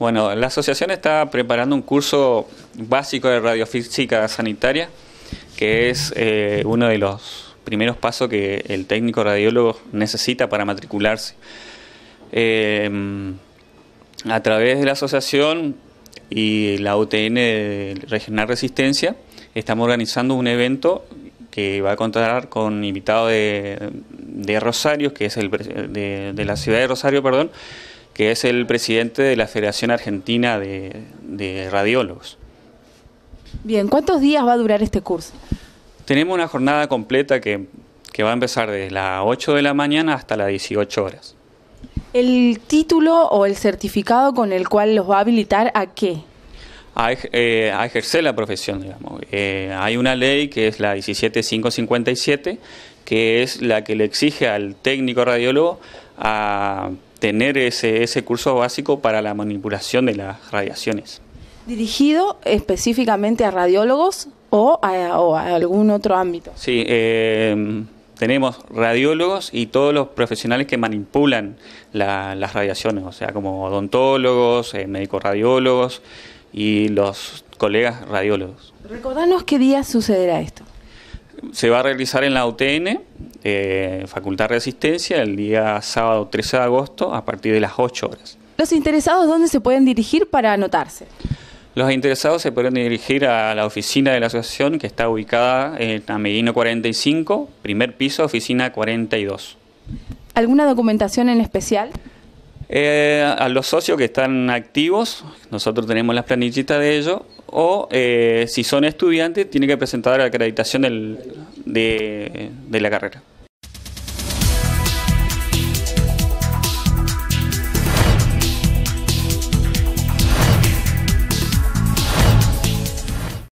Bueno, la asociación está preparando un curso básico de radiofísica sanitaria, que es eh, uno de los primeros pasos que el técnico radiólogo necesita para matricularse. Eh, a través de la asociación y la UTN Regional Resistencia, estamos organizando un evento que va a contar con invitado de, Rosario, que es el de la ciudad de Rosario, perdón, que es el presidente de la Federación Argentina de, Radiólogos. Bien, ¿cuántos días va a durar este curso? Tenemos una jornada completa que, va a empezar desde las 8 de la mañana hasta las 18 horas. ¿El título o el certificado con el cual los va a habilitar a qué? A, eh, ejercer la profesión, digamos. Eh, hay una ley que es la 17557 que es la que le exige al técnico radiólogo a tener ese, curso básico para la manipulación de las radiaciones. ¿Dirigido específicamente a radiólogos o a, algún otro ámbito? Sí, eh, tenemos radiólogos y todos los profesionales que manipulan las radiaciones, o sea, como odontólogos, eh, médicos radiólogos y los colegas radiólogos. Recordanos qué día sucederá esto se va a realizar en la UTN, eh, Facultad de Asistencia, el día sábado 13 de agosto a partir de las 8 horas. ¿Los interesados dónde se pueden dirigir para anotarse? Los interesados se pueden dirigir a la oficina de la asociación que está ubicada en Medino 45, primer piso, oficina 42. ¿Alguna documentación en especial? Eh, a los socios que están activos, nosotros tenemos las planillitas de ellos, o eh, si son estudiantes tienen que presentar la acreditación de la carrera.